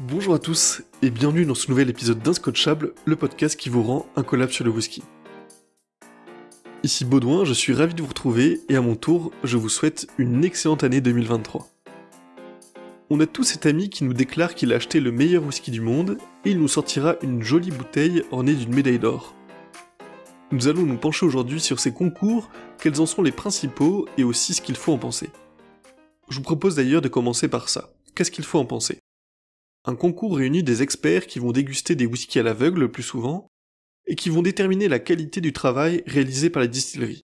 Bonjour à tous et bienvenue dans ce nouvel épisode d'Inscotchable, le podcast qui vous rend un collab sur le whisky. Ici Baudouin, je suis ravi de vous retrouver et à mon tour, je vous souhaite une excellente année 2023. On a tous cet ami qui nous déclare qu'il a acheté le meilleur whisky du monde et il nous sortira une jolie bouteille ornée d'une médaille d'or. Nous allons nous pencher aujourd'hui sur ces concours, quels en sont les principaux et aussi ce qu'il faut en penser. Je vous propose d'ailleurs de commencer par ça. Qu'est-ce qu'il faut en penser un concours réunit des experts qui vont déguster des whiskies à l'aveugle le plus souvent, et qui vont déterminer la qualité du travail réalisé par la distillerie.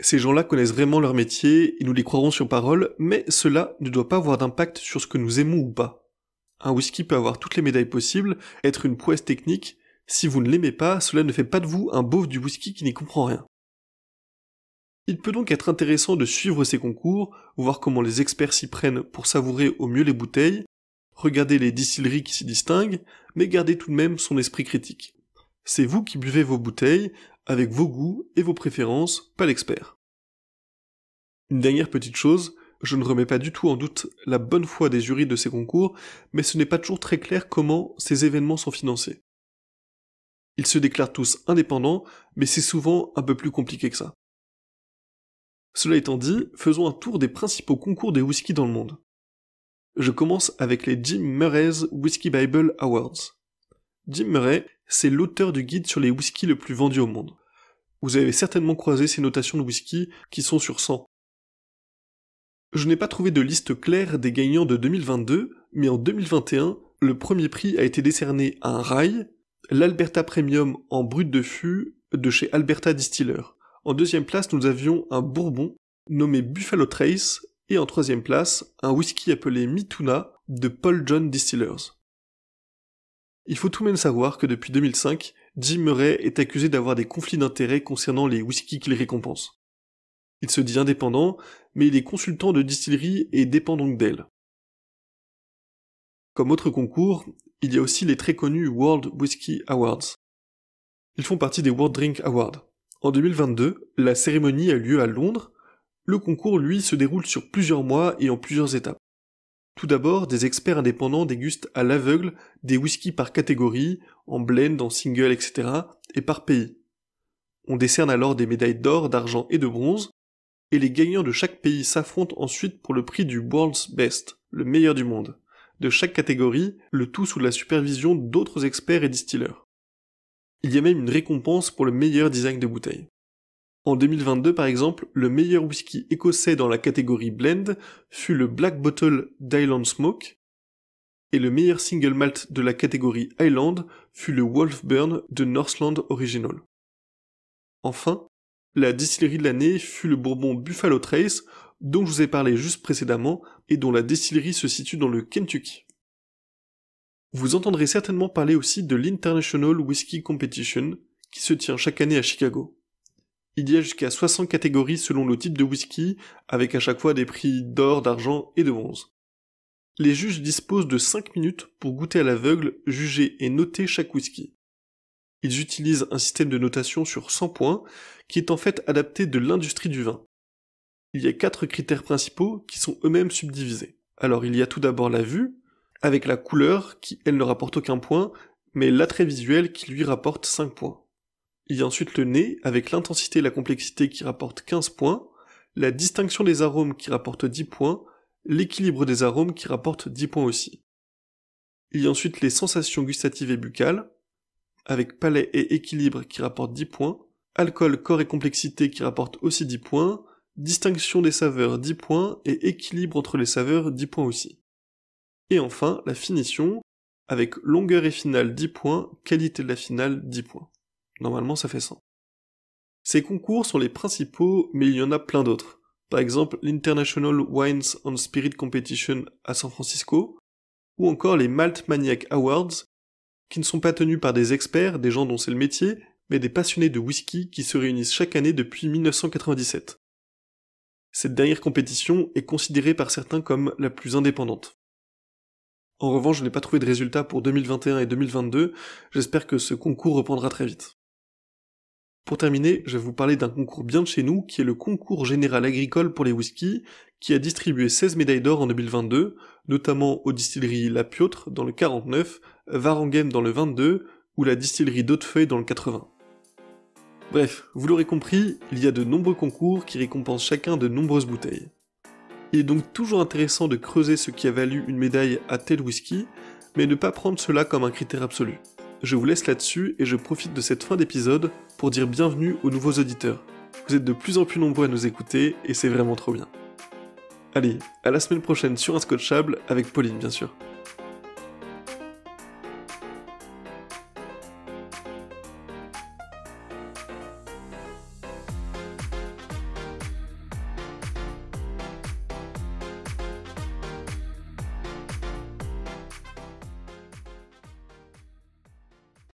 Ces gens-là connaissent vraiment leur métier et nous les croirons sur parole, mais cela ne doit pas avoir d'impact sur ce que nous aimons ou pas. Un whisky peut avoir toutes les médailles possibles, être une prouesse technique, si vous ne l'aimez pas, cela ne fait pas de vous un beauf du whisky qui n'y comprend rien. Il peut donc être intéressant de suivre ces concours, voir comment les experts s'y prennent pour savourer au mieux les bouteilles, regardez les distilleries qui s'y distinguent, mais gardez tout de même son esprit critique. C'est vous qui buvez vos bouteilles, avec vos goûts et vos préférences, pas l'expert. Une dernière petite chose, je ne remets pas du tout en doute la bonne foi des jurys de ces concours, mais ce n'est pas toujours très clair comment ces événements sont financés. Ils se déclarent tous indépendants, mais c'est souvent un peu plus compliqué que ça. Cela étant dit, faisons un tour des principaux concours des whisky dans le monde. Je commence avec les Jim Murray's Whiskey Bible Awards. Jim Murray, c'est l'auteur du guide sur les whiskies le plus vendus au monde. Vous avez certainement croisé ces notations de whisky qui sont sur 100. Je n'ai pas trouvé de liste claire des gagnants de 2022, mais en 2021, le premier prix a été décerné à un rail, l'Alberta Premium en brut de fût de chez Alberta Distiller. En deuxième place, nous avions un bourbon nommé Buffalo Trace et en troisième place, un whisky appelé Mituna de Paul John Distillers. Il faut tout de même savoir que depuis 2005, Jim Murray est accusé d'avoir des conflits d'intérêts concernant les whiskies qu'il récompense. Il se dit indépendant, mais il est consultant de distillerie et dépend donc d'elle. Comme autre concours, il y a aussi les très connus World Whisky Awards. Ils font partie des World Drink Awards. En 2022, la cérémonie a lieu à Londres le concours, lui, se déroule sur plusieurs mois et en plusieurs étapes. Tout d'abord, des experts indépendants dégustent à l'aveugle des whiskies par catégorie, en blend, en single, etc., et par pays. On décerne alors des médailles d'or, d'argent et de bronze, et les gagnants de chaque pays s'affrontent ensuite pour le prix du World's Best, le meilleur du monde, de chaque catégorie, le tout sous la supervision d'autres experts et distilleurs. Il y a même une récompense pour le meilleur design de bouteille. En 2022, par exemple, le meilleur whisky écossais dans la catégorie blend fut le Black Bottle d'Island Smoke, et le meilleur single malt de la catégorie Island fut le Wolfburn de Northland Original. Enfin, la distillerie de l'année fut le bourbon Buffalo Trace, dont je vous ai parlé juste précédemment et dont la distillerie se situe dans le Kentucky. Vous entendrez certainement parler aussi de l'International Whisky Competition, qui se tient chaque année à Chicago. Il y a jusqu'à 60 catégories selon le type de whisky, avec à chaque fois des prix d'or, d'argent et de bronze. Les juges disposent de 5 minutes pour goûter à l'aveugle, juger et noter chaque whisky. Ils utilisent un système de notation sur 100 points, qui est en fait adapté de l'industrie du vin. Il y a 4 critères principaux qui sont eux-mêmes subdivisés. Alors il y a tout d'abord la vue, avec la couleur qui elle ne rapporte aucun point, mais l'attrait visuel qui lui rapporte 5 points. Il y a ensuite le nez, avec l'intensité et la complexité qui rapportent 15 points, la distinction des arômes qui rapporte 10 points, l'équilibre des arômes qui rapporte 10 points aussi. Il y a ensuite les sensations gustatives et buccales, avec palais et équilibre qui rapportent 10 points, alcool, corps et complexité qui rapportent aussi 10 points, distinction des saveurs 10 points et équilibre entre les saveurs 10 points aussi. Et enfin, la finition, avec longueur et finale 10 points, qualité de la finale 10 points. Normalement, ça fait 100. Ces concours sont les principaux, mais il y en a plein d'autres. Par exemple, l'International Wines and Spirit Competition à San Francisco, ou encore les Malt Maniac Awards, qui ne sont pas tenus par des experts, des gens dont c'est le métier, mais des passionnés de whisky qui se réunissent chaque année depuis 1997. Cette dernière compétition est considérée par certains comme la plus indépendante. En revanche, je n'ai pas trouvé de résultats pour 2021 et 2022, j'espère que ce concours reprendra très vite. Pour terminer, je vais vous parler d'un concours bien de chez nous, qui est le concours général agricole pour les whiskies, qui a distribué 16 médailles d'or en 2022, notamment aux distilleries La Piotre dans le 49, Varanghem dans le 22, ou la distillerie d'Hautefeuille dans le 80. Bref, vous l'aurez compris, il y a de nombreux concours qui récompensent chacun de nombreuses bouteilles. Il est donc toujours intéressant de creuser ce qui a valu une médaille à tel whisky, mais ne pas prendre cela comme un critère absolu je vous laisse là-dessus et je profite de cette fin d'épisode pour dire bienvenue aux nouveaux auditeurs. Vous êtes de plus en plus nombreux à nous écouter et c'est vraiment trop bien. Allez, à la semaine prochaine sur Un Scotchable, avec Pauline bien sûr.